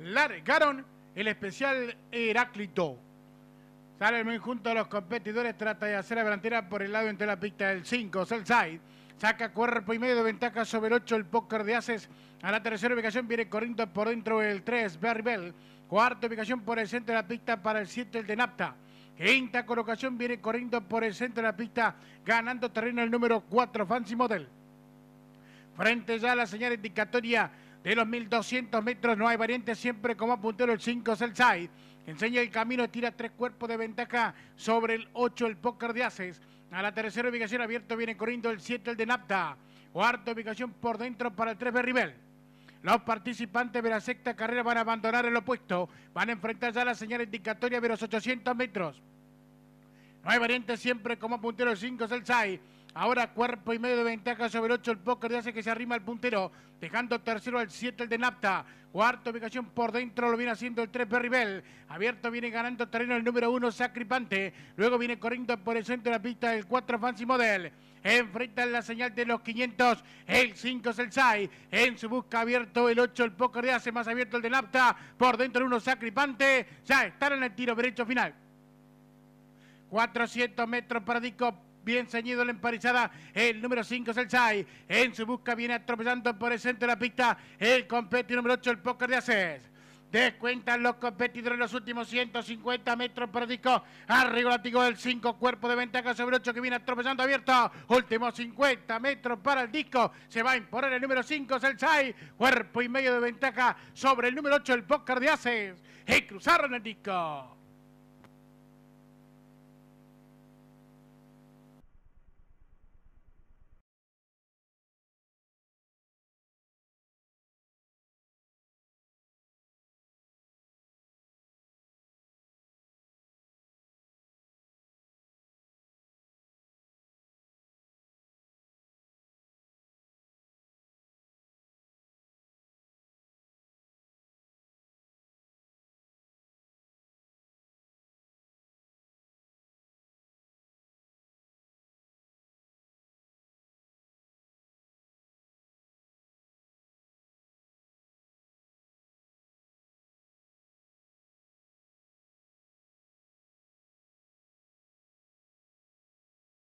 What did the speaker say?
largaron el especial Heráclito. Sale muy junto a los competidores, trata de hacer la delantera por el lado entre la pista del 5, Side. Saca cuerpo y medio de ventaja sobre el 8 el póker de Aces. A la tercera ubicación viene corriendo por dentro el 3, Barry Bell. Cuarta ubicación por el centro de la pista para el 7, el de Napta. Quinta colocación viene corriendo por el centro de la pista, ganando terreno el número 4, Fancy Model. Frente ya a la señal indicatoria de los 1200 metros no hay variante, siempre como puntero el 5 es el Enseña el camino, tira tres cuerpos de ventaja sobre el 8 el póker de Aces. A la tercera ubicación abierto viene corriendo el 7 el de Napta. Cuarta ubicación por dentro para el 3 Rivel. Los participantes de la sexta carrera van a abandonar el opuesto. Van a enfrentar ya la señal indicatoria de los 800 metros. No hay variante siempre como puntero el 5 es el Ahora cuerpo y medio de ventaja sobre el 8 el póker de hace que se arrima al puntero, dejando tercero al 7 el de Napta. Cuarta ubicación por dentro lo viene haciendo el 3 Berribel. Abierto viene ganando terreno el número 1 Sacripante. Luego viene corriendo por el centro de la pista el 4 Fancy Model. Enfrenta la señal de los 500. El 5 es el SAI. En su busca abierto el 8 el póker de hace más abierto el de Napta. Por dentro el 1 Sacripante. Ya están en el tiro derecho final. 400 metros para Dico Bien ceñido la emparizada. El número 5 es el Chai. En su busca viene atropellando por el centro de la pista. El competidor número 8, el póker de Aces. Descuentan los competidores los últimos 150 metros por disco. Arriba látigo del 5, cuerpo de ventaja sobre 8 que viene atropellando abierto. Últimos 50 metros para el disco. Se va a imponer el número 5, el Sai Cuerpo y medio de ventaja sobre el número 8, el póker de Aces. Y cruzaron el disco.